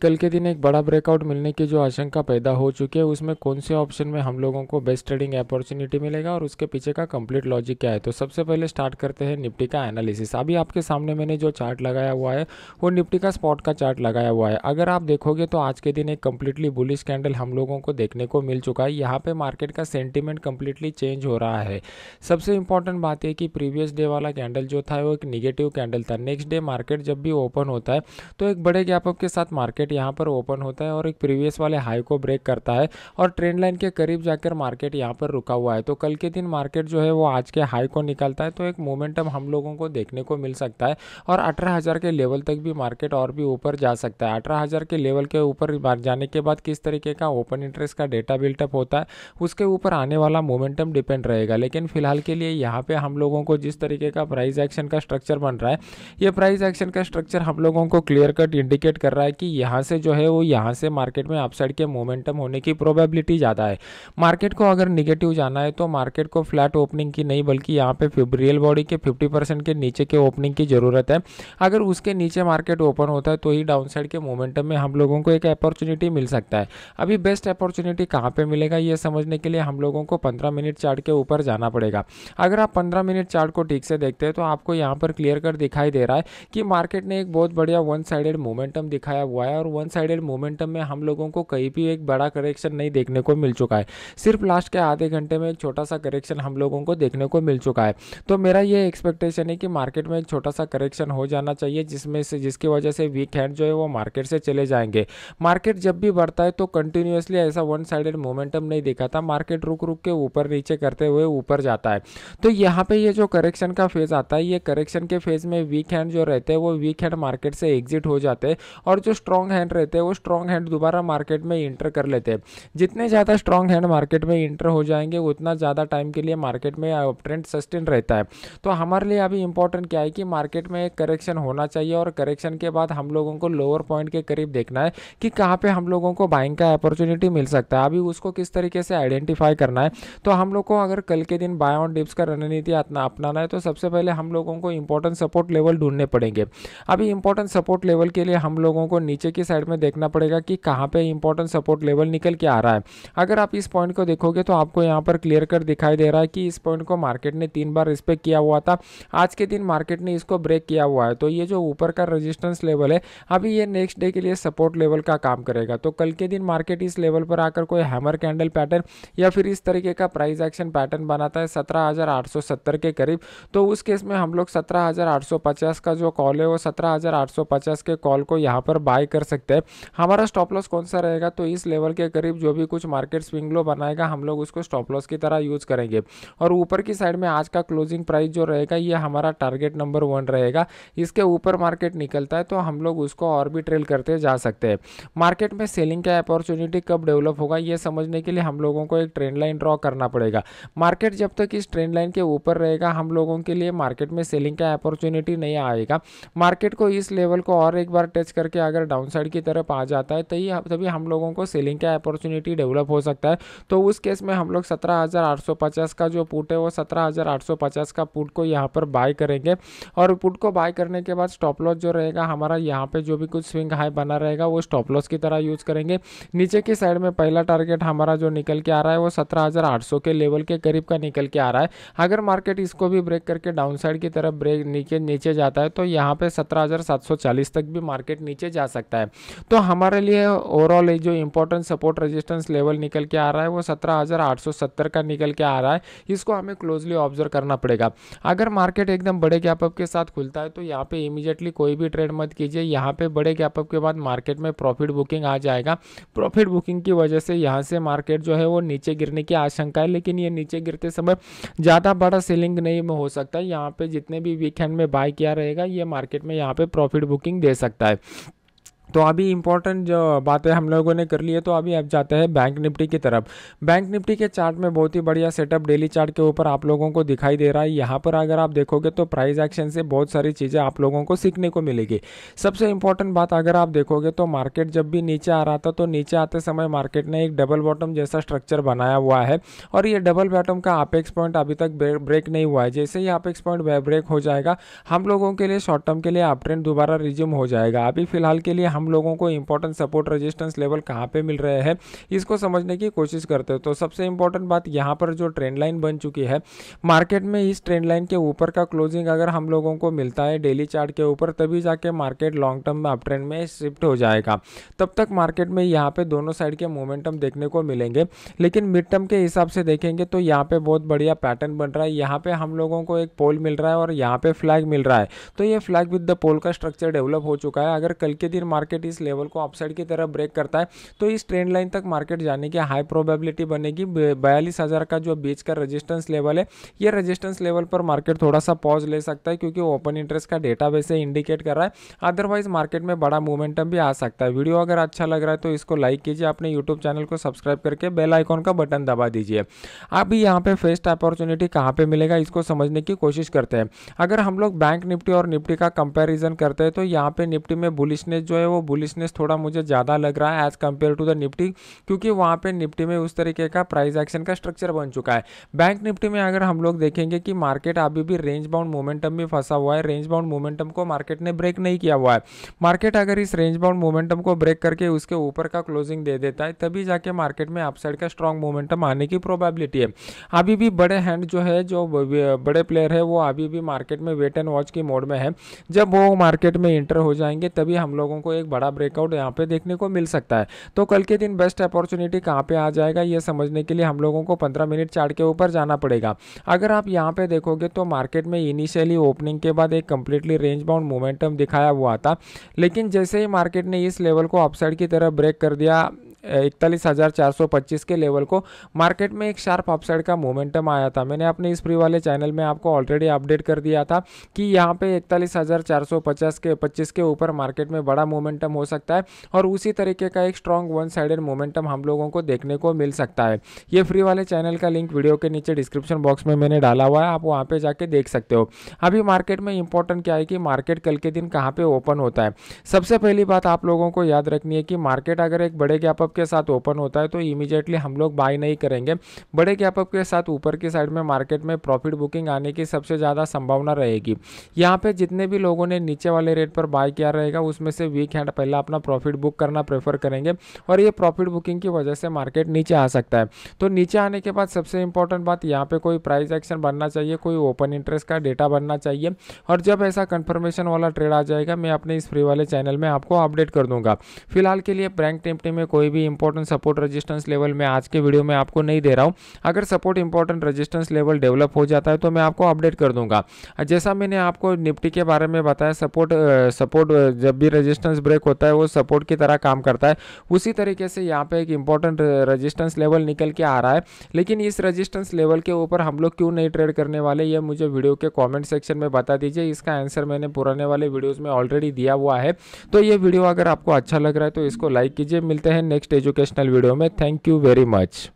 कल के दिन एक बड़ा ब्रेकआउट मिलने की जो आशंका पैदा हो चुकी है उसमें कौन से ऑप्शन में हम लोगों को बेस्ट ट्रेडिंग अपॉर्चुनिटी मिलेगा और उसके पीछे का कंप्लीट लॉजिक क्या है तो सबसे पहले स्टार्ट करते हैं निफ्टी का एनालिसिस अभी आपके सामने मैंने जो चार्ट लगाया हुआ है वो निफ्टी का स्पॉट का चार्ट लगाया हुआ है अगर आप देखोगे तो आज के दिन एक कम्प्लीटली बुलिश कैंडल हम लोगों को देखने को मिल चुका है यहाँ पर मार्केट का सेंटिमेंट कम्प्लीटली चेंज हो रहा है सबसे इंपॉर्टेंट बात यह कि प्रीवियस डे वाला कैंडल जो था वो एक निगेटिव कैंडल था नेक्स्ट डे मार्केट जब भी ओपन होता है तो एक बड़े गैप अप के साथ मार्केट मार्केट यहाँ पर ओपन होता है और एक प्रीवियस वाले हाई को ब्रेक करता है और ट्रेंड लाइन के करीब जाकर मार्केट यहाँ पर रुका हुआ है तो कल के दिन मार्केट जो है वो आज के हाई को निकलता है तो एक मोमेंटम हम लोगों को देखने को मिल सकता है और अठारह के लेवल तक भी मार्केट और भी ऊपर जा सकता है अठारह के लेवल के ऊपर जाने के बाद किस तरीके का ओपन इंटरेस्ट का डेटा बिल्टअप होता है उसके ऊपर आने वाला मोमेंटम डिपेंड रहेगा लेकिन फिलहाल के लिए यहाँ पे हम लोगों को जिस तरीके का प्राइस एक्शन का स्ट्रक्चर बन रहा है ये प्राइस एक्शन का स्ट्रक्चर हम लोगों को क्लियर कट इंडिकेट कर रहा है कि यहाँ यहाँ से जो है वो यहाँ से मार्केट में अपसाइड के मोमेंटम होने की प्रोबेबिलिटी ज़्यादा है मार्केट को अगर निगेटिव जाना है तो मार्केट को फ्लैट ओपनिंग की नहीं बल्कि यहाँ पे रियल बॉडी के फिफ्टी परसेंट के नीचे के ओपनिंग की ज़रूरत है अगर उसके नीचे मार्केट ओपन होता है तो ही डाउन के मोमेंटम में हम लोगों को एक अपॉर्चुनिटी मिल सकता है अभी बेस्ट अपॉर्चुनिटी कहाँ पर मिलेगा ये समझने के लिए हम लोगों को पंद्रह मिनट चार्ट के ऊपर जाना पड़ेगा अगर आप पंद्रह मिनट चार्ट को ठीक से देखते हैं तो आपको यहाँ पर क्लियर कर दिखाई दे रहा है कि मार्केट ने एक बहुत बढ़िया वन साइडेड मोमेंटम दिखाया हुआ है और वन साइडेड मोमेंटम में हम लोगों को कहीं भी एक बड़ा करेक्शन नहीं देखने को मिल चुका है सिर्फ लास्ट के आधे घंटे में एक छोटा सा करेक्शन हम लोगों को देखने को मिल चुका है तो मेरा ये एक्सपेक्टेशन है कि मार्केट में एक छोटा सा करेक्शन हो जाना चाहिए जिसमें से जिसकी वजह से वीक हैंड जो है वो मार्केट से चले जाएंगे मार्केट जब भी बढ़ता है तो कंटिन्यूसली ऐसा वन साइडेड मोमेंटम नहीं देखा था मार्केट रुक रुक के ऊपर नीचे करते हुए ऊपर जाता है तो यहाँ पे ये जो करेक्शन का फेज़ आता है ये करेक्शन के फेज़ में वीक हैंड जो रहते हैं वो वीक हैंड मार्केट से एग्जिट हो जाते हैं और जो स्ट्रॉन्ग हैंड रहते हैं वो स्ट्रॉन्ग हैंड दोबारा मार्केट में इंटर कर लेते हैं जितने ज़्यादा स्ट्रॉन्ग हैंड मार्केट में इंटर हो जाएंगे उतना ज़्यादा टाइम के लिए मार्केट में ट्रेंड सस्टेन रहता है तो हमारे लिए अभी इंपॉर्टेंट क्या है कि मार्केट में एक करेक्शन होना चाहिए और करेक्शन के बाद हम लोगों को लोअर पॉइंट के करीब देखना है कि कहाँ पर हम लोगों को बाइंग का अपॉर्चुनिटी मिल सकता है अभी उसको किस तरीके से आइडेंटिफाई करना है तो हम लोग को अगर कल के दिन बाय ऑन डिप्स का रणनीति अपनाना है तो सबसे पहले हम लोगों को इंपॉर्टेंट सपोर्ट लेवल ढूंढने पड़ेंगे अभी इंपॉर्टेंट सपोर्ट लेवल के लिए हम लोगों को नीचे के के साइड में देखना पड़ेगा कि कहाँ पे इंपॉर्टेंट सपोर्ट लेवल निकल के आ रहा है अगर आप इस पॉइंट को देखोगे तो आपको यहाँ पर क्लियर कर दिखाई दे रहा है कि इस पॉइंट को मार्केट ने तीन बार रिस्पेक्ट किया हुआ था आज के दिन मार्केट ने इसको ब्रेक किया हुआ है तो ये जो ऊपर का रजिस्टेंस लेवल है अभी ये नेक्स्ट डे के लिए सपोर्ट लेवल का काम करेगा तो कल के दिन मार्केट इस लेवल पर आकर कोई हैमर कैंडल पैटर्न या फिर इस तरीके का प्राइस एक्शन पैटर्न बनाता है सत्रह के करीब तो उस केस में हम लोग सत्रह का जो कॉल है वो सत्रह के कॉल को यहाँ पर बाय कर कर सकते हैं हमारा स्टॉप लॉस कौन सा रहेगा तो इस लेवल के करीब जो भी कुछ मार्केट स्विंग लो बनाएगा हम लोग उसको स्टॉप लॉस की तरह यूज़ करेंगे और ऊपर की साइड में आज का क्लोजिंग प्राइस जो रहेगा ये हमारा टारगेट नंबर वन रहेगा इसके ऊपर मार्केट निकलता है तो हम लोग उसको और भी ट्रेल करते जा सकते हैं मार्केट में सेलिंग का अपॉर्चुनिटी कब डेवलप होगा ये समझने के लिए हम लोगों को एक ट्रेंड लाइन ड्रॉ करना पड़ेगा मार्केट जब तक इस ट्रेंड लाइन के ऊपर रहेगा हम लोगों के लिए मार्केट में सेलिंग का अपॉर्चुनिटी नहीं आएगा मार्केट को इस लेवल को और एक बार टच करके अगर डाउन डाउनसाइड की तरफ आ जाता है तभी तभी हम लोगों को सेलिंग का अपॉर्चुनिटी डेवलप हो सकता है तो उस केस में हम लोग सत्रह का जो पुट है वो सत्रह का पुट को यहाँ पर बाय करेंगे और पुट को बाय करने के बाद स्टॉप लॉस जो रहेगा हमारा यहाँ पर जो भी कुछ स्विंग हाई बना रहेगा वो स्टॉप लॉस की तरह यूज़ करेंगे नीचे की साइड में पहला टारगेट हमारा जो निकल के आ रहा है वो सत्रह के लेवल के करीब का निकल के आ रहा है अगर मार्केट इसको भी ब्रेक करके डाउन साइड की तरफ ब्रेक नीचे नीचे जाता है तो यहाँ पे 17,740 तक भी मार्केट नीचे जा सकता है है तो हमारे लिए ओवरऑल जो इंपॉर्टेंट सपोर्ट रेजिस्टेंस लेवल निकल के आ रहा है वो सत्रह का निकल के आ रहा है इसको हमें क्लोजली ऑब्जर्व करना पड़ेगा अगर मार्केट एकदम बड़े गैपअप के साथ खुलता है तो यहाँ पे इमीजिएटली कोई भी ट्रेड मत कीजिए यहाँ पे बड़े गैपअप के बाद मार्केट में प्रॉफिट बुकिंग आ जाएगा प्रॉफिट बुकिंग की वजह से यहाँ से मार्केट जो है वो नीचे गिरने की आशंका है लेकिन ये नीचे गिरते समय ज़्यादा बड़ा सेलिंग नहीं हो सकता है यहाँ पे जितने भी वीकेंड में बाय किया रहेगा ये मार्केट में यहाँ पे प्रॉफिट बुकिंग दे सकता है तो अभी इंपॉर्टेंट जो बातें हम लोगों ने कर ली है तो अभी आप जाते हैं बैंक निफ्टी की तरफ बैंक निफ्टी के चार्ट में बहुत ही बढ़िया सेटअप डेली चार्ट के ऊपर आप लोगों को दिखाई दे रहा है यहाँ पर अगर आप देखोगे तो प्राइस एक्शन से बहुत सारी चीज़ें आप लोगों को सीखने को मिलेगी सबसे इंपॉर्टेंट बात अगर आप देखोगे तो मार्केट जब भी नीचे आ रहा था तो नीचे आते समय मार्केट ने एक डबल बॉटम जैसा स्ट्रक्चर बनाया हुआ है और ये डबल बॉटम का अपेक्स पॉइंट अभी तक ब्रेक नहीं हुआ है जैसे ही अपेक्स पॉइंट ब्रेक हो जाएगा हम लोगों के लिए शॉर्ट टर्म के लिए अप ट्रेंड दोबारा रिज्यूम हो जाएगा अभी फिलहाल के लिए हम हम लोगों को इंपॉर्टेंट सपोर्ट रजिस्टेंस लेवल कहाँ पे मिल रहे हैं इसको समझने की कोशिश करते हो तो सबसे इंपॉर्टेंट बात यहाँ पर जो ट्रेंड लाइन बन चुकी है मार्केट में इस ट्रेंड लाइन के ऊपर का क्लोजिंग अगर हम लोगों को मिलता है डेली चार्ट के ऊपर तभी जाके मार्केट लॉन्ग टर्म में अप ट्रेंड में शिफ्ट हो जाएगा तब तक मार्केट में यहाँ पे दोनों साइड के मोमेंटम देखने को मिलेंगे लेकिन मिड टर्म के हिसाब से देखेंगे तो यहाँ पे बहुत बढ़िया पैटर्न बन रहा है यहाँ पे हम लोगों को एक पोल मिल रहा है और यहाँ पे फ्लैग मिल रहा है तो ये फ्लैग विद द पोल का स्ट्रक्चर डेवलप हो चुका है अगर कल के दिन मार्केट मार्केट इस लेवल को अपसाइड की तरफ ब्रेक करता है तो इस ट्रेंड लाइन तक मार्केट जाने की हाई प्रोबेबिलिटी बनेगी बयालीस हज़ार का जो बीच का रजिस्टेंस लेवल है ये रजिस्टेंस लेवल पर मार्केट थोड़ा सा पॉज ले सकता है क्योंकि ओपन इंटरेस्ट का डेटा वैसे इंडिकेट कर रहा है अदरवाइज मार्केट में बड़ा मूवमेंटम भी आ सकता है वीडियो अगर अच्छा लग रहा है तो इसको लाइक कीजिए अपने यूट्यूब चैनल को सब्सक्राइब करके बेल आइकॉन का बटन दबा दीजिए अभी यहाँ पे फेस्ट अपॉर्चुनिटी कहाँ पे मिलेगा इसको समझने की कोशिश करते हैं अगर हम लोग बैंक निफ्टी और निफ्टी का कंपेरिजन करते हैं तो यहाँ पे निफ्टी में बुलिशनेस जो है वो बुलिशनेस थोड़ा मुझे ज़्यादा लग रहा है as compare to the Nifty क्योंकि वहाँ पर निफ्टी में उस तरीके का प्राइस एक्शन का स्ट्रक्चर बन चुका है बैंक निफ्टी में अगर हम लोग देखेंगे कि मार्केट अभी भी रेंज बाउंड मोमेंटम में फंसा हुआ है रेंज बाउंड मोमेंटम को मार्केट ने ब्रेक नहीं किया हुआ है मार्केट अगर इस रेंज बाउंड मोमेंटम को ब्रेक करके उसके ऊपर का क्लोजिंग दे देता है तभी जाके मार्केट में अपसाइड का स्ट्रॉन्ग मोमेंटम आने की प्रोबेबिलिटी है अभी भी बड़े हैंड जो है जो बड़े प्लेयर है वो अभी भी मार्केट में वेट एंड वॉच की मोड में है जब वो मार्केट में इंटर हो जाएंगे तभी हम लोगों को एक बड़ा ब्रेकआउट यहाँ पे देखने को मिल सकता है तो कल के दिन बेस्ट अपॉर्चुनिटी कहाँ पे आ जाएगा ये समझने के लिए हम लोगों को पंद्रह मिनट चार्ट के ऊपर जाना पड़ेगा अगर आप यहाँ पे देखोगे तो मार्केट में इनिशियली ओपनिंग के बाद एक कंप्लीटली रेंज बाउंड मोमेंटम दिखाया हुआ था लेकिन जैसे ही मार्केट ने इस लेवल को अपसाइड की तरह ब्रेक कर दिया इकतालीस हज़ार चार सौ पच्चीस के लेवल को मार्केट में एक शार्प अपसाइड का मोमेंटम आया था मैंने अपने इस फ्री वाले चैनल में आपको ऑलरेडी अपडेट कर दिया था कि यहाँ पे इकतालीस हज़ार चार सौ पचास के पच्चीस के ऊपर मार्केट में बड़ा मोमेंटम हो सकता है और उसी तरीके का एक स्ट्रॉन्ग वन साइडेड मोमेंटम हम लोगों को देखने को मिल सकता है ये फ्री वाले चैनल का लिंक वीडियो के नीचे डिस्क्रिप्शन बॉक्स में मैंने डाला हुआ है आप वहाँ पर जाके देख सकते हो अभी मार्केट में इंपॉर्टेंट क्या है कि मार्केट कल के दिन कहाँ पर ओपन होता है सबसे पहली बात आप लोगों को याद रखनी है कि मार्केट अगर एक बड़े गैप अप कैप के साथ ओपन होता है तो इमीजिएटली हम लोग बाय नहीं करेंगे बड़े कैप अप के साथ ऊपर की साइड में मार्केट में प्रॉफिट बुकिंग आने की सबसे ज़्यादा संभावना रहेगी यहाँ पे जितने भी लोगों ने नीचे वाले रेट पर बाय किया रहेगा उसमें से वीक हैंड पहला अपना प्रॉफिट बुक करना प्रेफर करेंगे और ये प्रॉफिट बुकिंग की वजह से मार्केट नीचे आ सकता है तो नीचे आने के बाद सबसे इंपॉर्टेंट बात यहाँ पे कोई प्राइस एक्शन बनना चाहिए कोई ओपन इंटरेस्ट का डेटा बनना चाहिए और जब ऐसा कंफर्मेशन वाला ट्रेड आ जाएगा मैं अपने इस फ्री वाले चैनल में आपको अपडेट कर दूंगा फिलहाल के लिए बैंक टिमटी में कोई भी भी इंपॉर्टेंट सपोर्ट रजिस्टेंस लेवल मैं आज के वीडियो में आपको नहीं दे रहा हूँ अगर support important resistance level develop हो जाता है तो मैं आपको अपडेट कर दूंगा जैसा मैंने आपको निफ्टी के बारे में बताया सपोर्ट सपोर्ट जब भी रजिस्टेंस ब्रेक होता है वो सपोर्ट की तरह काम करता है उसी तरीके से यहाँ पे एक इंपॉर्टेंट रजिस्टेंस लेवल निकल के आ रहा है लेकिन इस रजिस्टेंस लेवल के ऊपर हम लोग क्यों नहीं ट्रेड करने वाले ये मुझे वीडियो के कॉमेंट सेक्शन में बता दीजिए इसका आंसर मैंने पुराने वाले वीडियोज़ में ऑलरेडी दिया हुआ है तो ये वीडियो अगर आपको अच्छा लग रहा है तो इसको लाइक कीजिए मिलते हैं नेक्स्ट नेक्स्ट एजुकेशनल वीडियो में थैंक यू वेरी मच